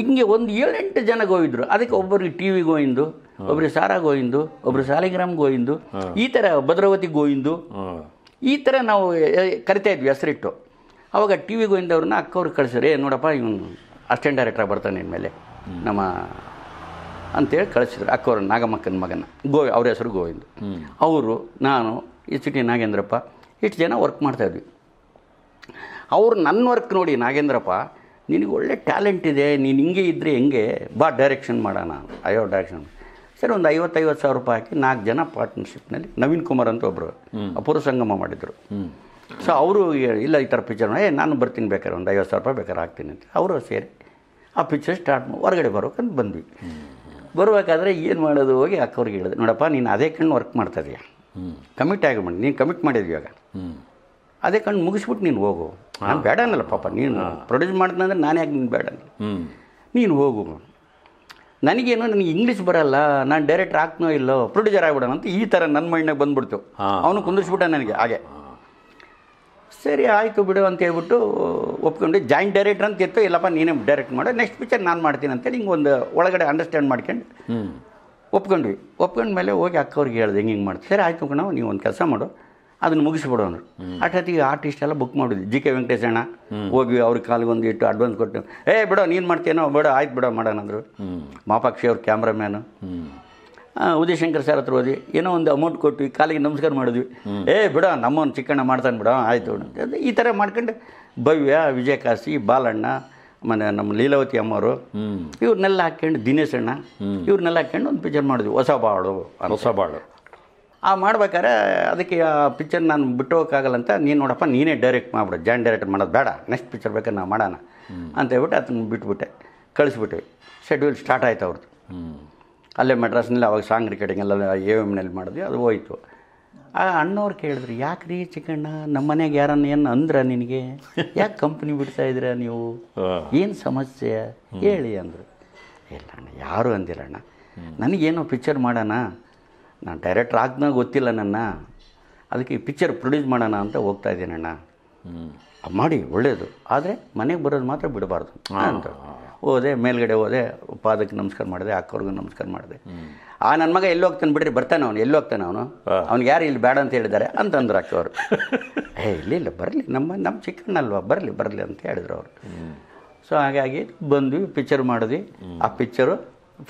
ಹಿಂಗೆ ಒಂದು ಏಳೆಂಟು ಜನ ಗೋವಿದ್ರು ಅದಕ್ಕೆ ಒಬ್ಬರಿಗೆ ಟಿ ವಿ ಗೋವಿಂದು ಒಬ್ಬರಿಗೆ ಸಾರಾ ಗೋವಿಂದು ಒಬ್ಬರು ಸಾಲಿಗ್ರಾಮ್ ಗೋವಿಂದು ಈ ಥರ ಭದ್ರಾವತಿ ಗೋವಿಂದು ಈ ಥರ ನಾವು ಕರಿತಾ ಇದ್ವಿ ಹೆಸರಿಟ್ಟು ಅವಾಗ ಟಿ ವಿ ಗೋವಿಂದ ಅವ್ರನ್ನ ಅಕ್ಕವ್ರಿಗೆ ಕಳಿಸ್ರಿ ನೋಡಪ್ಪ ಇವನು ಅಸ್ಟೆಂಟ್ ಡೈರೆಕ್ಟ್ರಾಗಿ ಬರ್ತಾನೆ ಮೇಲೆ ನಮ್ಮ ಅಂತೇಳಿ ಕಳಿಸಿದ್ರು ಅಕ್ಕವ್ರ ನಾಗಮ್ಮಕ್ಕನ ಮಗನ ಗೋವಿ ಅವ್ರ ಹೆಸರು ಗೋವಿಂದ ಅವರು ನಾನು ಈ ಸಿಟಿ ನಾಗೇಂದ್ರಪ್ಪ ಇಷ್ಟು ಜನ ವರ್ಕ್ ಮಾಡ್ತಾಯಿದ್ವಿ ಅವ್ರು ನನ್ನ ವರ್ಕ್ ನೋಡಿ ನಾಗೇಂದ್ರಪ್ಪ ನಿನಗೆ ಒಳ್ಳೆ ಟ್ಯಾಲೆಂಟ್ ಇದೆ ನೀನು ಹಿಂಗೆ ಇದ್ದರೆ ಹೆಂಗೆ ಬಾ ಡೈರೆಕ್ಷನ್ ಮಾಡೋಣ ಅಯ್ಯೋ ಡೈರೆಕ್ಷನ್ ಸರಿ ಒಂದು ಐವತ್ತೈವತ್ತು ಸಾವಿರ ರೂಪಾಯಿ ಹಾಕಿ ನಾಲ್ಕು ಜನ ಪಾರ್ಟ್ನರ್ಶಿಪ್ನಲ್ಲಿ ನವೀನ್ ಕುಮಾರ್ ಅಂತ ಒಬ್ಬರು ಅಪೂರ್ವ ಸಂಗಮ ಮಾಡಿದರು ಸೊ ಅವರು ಇಲ್ಲ ಈ ಥರ ಪಿಕ್ಚರ್ ಏ ನಾನು ಬರ್ತೀನಿ ಬೇಕಾದ್ರೆ ಒಂದು ಐವತ್ತು ಸಾವಿರ ರೂಪಾಯಿ ಬೇಕಾದ್ರೆ ಹಾಕ್ತೀನಿ ಅಂತ ಅವರು ಸೇರಿ ಆ ಪಿಕ್ಚರ್ ಸ್ಟಾರ್ಟ್ ಹೊರಗಡೆ ಬರ್ಬೇಕಂತ ಬಂದ್ವಿ ಬರಬೇಕಾದ್ರೆ ಏನು ಮಾಡೋದು ಹೋಗಿ ಅಕ್ಕವ್ರಿಗೆ ಹೇಳಿದೆ ನೋಡಪ್ಪ ನೀನು ಅದೇ ಕಣ್ಣು ವರ್ಕ್ ಮಾಡ್ತಾ ಇದೀಯ ಕಮಿಟ್ ಆಗಿ ಮಾಡಿ ನೀನು ಕಮಿಟ್ ಮಾಡಿದ್ವಿ ಇವಾಗ ಅದೇ ಕಣ್ಣು ಮುಗಿಸ್ಬಿಟ್ಟು ನೀನು ಹೋಗು ನಾನು ಬೇಡನಲ್ಲ ಪಾಪ ನೀನು ಪ್ರೊಡ್ಯೂಸ್ ಮಾಡಿದ್ನಂದ್ರೆ ನಾನು ಯಾಕೆ ನೀನು ಬೇಡ ನೀನು ಹೋಗು ನನಗೇನು ನನಗೆ ಇಂಗ್ಲೀಷ್ ಬರಲ್ಲ ನಾನು ಡೈರೆಕ್ಟ್ ಆಗ್ತನೋ ಇಲ್ಲೋ ಪ್ರೊಡ್ಯೂಸರ್ ಆಗ್ಬಿಡೋಣ ಅಂತ ಈ ಥರ ನನ್ನ ಮೈಂಡ್ನಾಗ ಬಂದ್ಬಿಡ್ತು ಅವನು ಕುಂದಿರ್ಸ್ಬಿಟ್ಟ ನನಗೆ ಹಾಗೆ ಸರಿ ಆಯಿತು ಬಿಡು ಅಂತ ಹೇಳ್ಬಿಟ್ಟು ಒಪ್ಕೊಂಡು ಜಾಯಿಂಟ್ ಡೈರೆಕ್ಟರ್ ಅಂತ ಇತ್ತು ಇಲ್ಲಪ್ಪ ನೀನೇ ಡೈರೆಕ್ಟ್ ಮಾಡೋ ನೆಕ್ಸ್ಟ್ ಪಿಕ್ಚರ್ ನಾನು ಮಾಡ್ತೀನಿ ಅಂತೇಳಿ ಹಿಂಗೆ ಒಂದು ಒಳಗಡೆ ಅಂಡರ್ಸ್ಟ್ಯಾಂಡ್ ಮಾಡ್ಕೊಂಡು ಒಪ್ಕೊಂಡ್ವಿ ಒಪ್ಕೊಂಡ್ಮೇಲೆ ಹೋಗಿ ಅಕ್ಕವ್ರಿಗೆ ಹೇಳ್ದೆ ಹಿಂಗೆ ಹಿಂಗೆ ಮಾಡ್ತೀವಿ ಸರಿ ಆಯಿತು ಕಣೋ ನೀವು ಒಂದು ಕೆಲಸ ಮಾಡು ಅದನ್ನು ಮುಗಿಸ್ಬಿಡೋನು ಅಷ್ಟೊತ್ತಿಗೆ ಆರ್ಟಿಸ್ಟ್ ಎಲ್ಲ ಬುಕ್ ಮಾಡಿದ್ವಿ ಜಿ ಕೆ ವೆಂಕಟೇಶಣ್ಣ ಹೋಗಿ ಕಾಲಿಗೆ ಒಂದು ಇಟ್ಟು ಅಡ್ವಾನ್ಸ್ ಕೊಟ್ಟು ಏ ಬಿಡೋ ನೀನು ಮಾಡ್ತೀನೋ ಬೇಡ ಆಯ್ತು ಬಿಡೋ ಅಂದರು ಮಾಪಾಕ್ಷಿ ಅವ್ರ ಕ್ಯಾಮ್ರಾಮ್ಯಾನು ಶಂಕರ್ ಸರ್ ಹತ್ರ ಹೋದ್ವಿ ಏನೋ ಒಂದು ಅಮೌಂಟ್ ಕೊಟ್ಟು ಕಾಲಿಗೆ ನಮಸ್ಕಾರ ಮಾಡಿದ್ವಿ ಏ ಬಿಡ ನಮ್ಮನ್ನು ಚಿಕ್ಕಣ್ಣ ಮಾಡ್ತಾನೆ ಬಿಡ ಆಯಿತು ಈ ಥರ ಮಾಡ್ಕೊಂಡು ಭವ್ಯ ಕಾಶಿ ಬಾಲಣ್ಣ ಮನೆ ನಮ್ಮ ಲೀಲಾವತಿ ಅಮ್ಮವರು ಇವ್ರನ್ನೆಲ್ಲ ಹಾಕ್ಕೊಂಡು ದಿನೇಶಣ್ಣ ಇವ್ರನ್ನೆಲ್ಲ ಹಾಕ್ಕೊಂಡು ಒಂದು ಪಿಕ್ಚರ್ ಮಾಡಿದ್ವಿ ಹೊಸ ಬಾಳು ಹೊಸ ಬಾಳು ಆ ಮಾಡ್ಬೇಕಾದ್ರೆ ಅದಕ್ಕೆ ಆ ಪಿಕ್ಚರ್ ನಾನು ಬಿಟ್ಟು ಹೋಗೋಕ್ಕಾಗಲ್ಲ ಅಂತ ನೀನು ನೋಡಪ್ಪ ನೀನೇ ಡೈರೆಕ್ಟ್ ಮಾಡಿಬಿಡು ಜಾಯಿನ್ ಡೈರೆಕ್ಟ್ ಮಾಡೋದು ಬೇಡ ನೆಕ್ಸ್ಟ್ ಪಿಕ್ಚರ್ ಬೇಕಾದ್ರೆ ನಾವು ಮಾಡೋಣ ಅಂತ ಹೇಳ್ಬಿಟ್ಟು ಅದನ್ನು ಬಿಟ್ಬಿಟ್ಟೆ ಕಳಿಸ್ಬಿಟ್ಟು ಶೆಡ್ಯೂಲ್ ಸ್ಟಾರ್ಟ್ ಆಯ್ತು ಅವ್ರದ್ದು ಅಲ್ಲೇ ಮೆಡ್ರಾಸ್ನಲ್ಲಿ ಅವಾಗ ಸಾಂಗ್ ಎಲ್ಲ ಎ ಎಮ್ನಲ್ಲಿ ಮಾಡಿದ್ವಿ ಅದು ಹೋಯಿತು ಆ ಅಣ್ಣವ್ರು ಕೇಳಿದ್ರು ಯಾಕೆ ರೀ ಚಿಕ್ಕಣ್ಣ ನಮ್ಮ ಮನೆಗೆ ಯಾರನ್ನ ಏನು ಅಂದ್ರ ನಿನಗೆ ಯಾಕೆ ಕಂಪ್ನಿ ಬಿಡ್ತಾ ಇದ್ರ ನೀವು ಏನು ಸಮಸ್ಯೆ ಹೇಳಿ ಅಂದರು ಇಲ್ಲ ಅಣ್ಣ ಯಾರು ಅಂದಿಲ್ಲ ಅಣ್ಣ ನನಗೇನೋ ಪಿಕ್ಚರ್ ಮಾಡೋಣ ನಾನು ಡೈರೆಕ್ಟ್ರ್ ಆಗ್ದಾಗ ಗೊತ್ತಿಲ್ಲ ನನ್ನ ಅದಕ್ಕೆ ಈ ಪಿಕ್ಚರ್ ಪ್ರೊಡ್ಯೂಸ್ ಮಾಡೋಣ ಅಂತ ಹೋಗ್ತಾ ಇದ್ದೀನಣ್ಣ ಮಾಡಿ ಒಳ್ಳೆಯದು ಆದರೆ ಮನೆಗೆ ಬರೋದು ಮಾತ್ರ ಬಿಡಬಾರ್ದು ಅಂತ ಹೋದೆ ಮೇಲ್ಗಡೆ ಹೋದೆ ಪಾದಕ್ಕೆ ನಮಸ್ಕಾರ ಮಾಡಿದೆ ಅಕ್ಕವ್ರಿಗೂ ನಮಸ್ಕಾರ ಮಾಡಿದೆ ಆ ನನ್ನ ಮಗ ಎಲ್ಲಿ ಹೋಗ್ತಾನೆ ಬಿಡ್ರಿ ಬರ್ತಾನೆ ಅವನು ಎಲ್ಲಿ ಹೋಗ್ತಾನೆ ಅವನು ಅವ್ನಿಗೆ ಯಾರು ಇಲ್ಲಿ ಬೇಡ ಅಂತ ಹೇಳಿದ್ದಾರೆ ಅಂತಂದ್ರು ಅಕ್ಕವರು ಏ ಇಲ್ಲ ಇಲ್ಲ ಬರಲಿ ನಮ್ಮ ನಮ್ಮ ಚಿಕ್ಕಣ್ಣಲ್ವಾ ಬರಲಿ ಬರಲಿ ಅಂತ ಹೇಳಿದ್ರು ಅವರು ಸೊ ಹಾಗಾಗಿ ಬಂದ್ವಿ ಪಿಕ್ಚರ್ ಮಾಡಿದ್ವಿ ಆ ಪಿಕ್ಚರು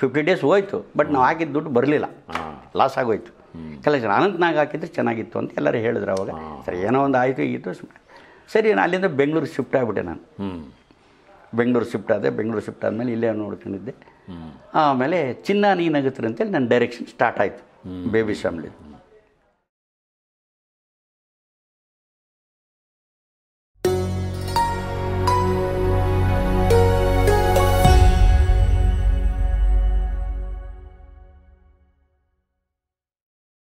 ಫಿಫ್ಟಿ ಡೇಸ್ ಹೋಯ್ತು ಬಟ್ ನಾವು ಹಾಕಿದ್ದು ದುಡ್ಡು ಬರಲಿಲ್ಲ ಲಾಸ್ ಆಗೋಯ್ತು ಕಲೆಕ್ಷನ್ ಅನಂತನಾಗ್ ಹಾಕಿದ್ರೆ ಚೆನ್ನಾಗಿತ್ತು ಅಂತ ಎಲ್ಲರೂ ಹೇಳಿದ್ರು ಅವಾಗ ಸರಿ ಏನೋ ಒಂದು ಆಯಿತು ಈಗಿತ್ತು ಸರಿ ನಾನು ಅಲ್ಲಿಂದ ಬೆಂಗಳೂರು ಶಿಫ್ಟ್ ಆಗಿಬಿಟ್ಟೆ ನಾನು ಬೆಂಗಳೂರು ಶಿಫ್ಟ್ ಆದೆ ಬೆಂಗಳೂರು ಶಿಫ್ಟ್ ಆದಮೇಲೆ ಇಲ್ಲೇ ನೋಡ್ಕೊಂಡಿದ್ದೆ ಆಮೇಲೆ ಚಿನ್ನ ನೀನಾಗುತ್ತೆ ಅಂತೇಳಿ ನನ್ನ ಡೈರೆಕ್ಷನ್ ಸ್ಟಾರ್ಟ್ ಆಯಿತು ಬೇಬಿ ಶ್ಯಾಮ್ಲಿದ್ದು